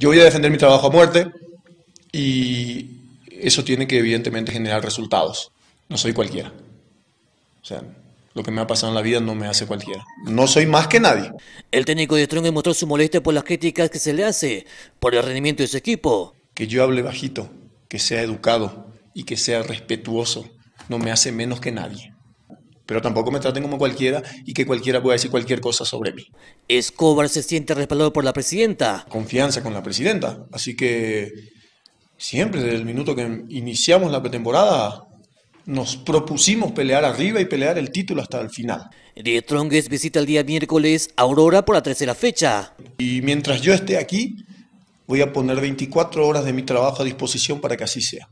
Yo voy a defender mi trabajo a muerte y eso tiene que evidentemente generar resultados. No soy cualquiera. O sea, lo que me ha pasado en la vida no me hace cualquiera. No soy más que nadie. El técnico de Strong mostró su molestia por las críticas que se le hace, por el rendimiento de su equipo. Que yo hable bajito, que sea educado y que sea respetuoso, no me hace menos que nadie pero tampoco me traten como cualquiera y que cualquiera pueda decir cualquier cosa sobre mí. Escobar se siente respaldado por la presidenta. Confianza con la presidenta, así que siempre desde el minuto que iniciamos la pretemporada nos propusimos pelear arriba y pelear el título hasta el final. De Trongues visita el día miércoles Aurora por la tercera fecha. Y mientras yo esté aquí, voy a poner 24 horas de mi trabajo a disposición para que así sea.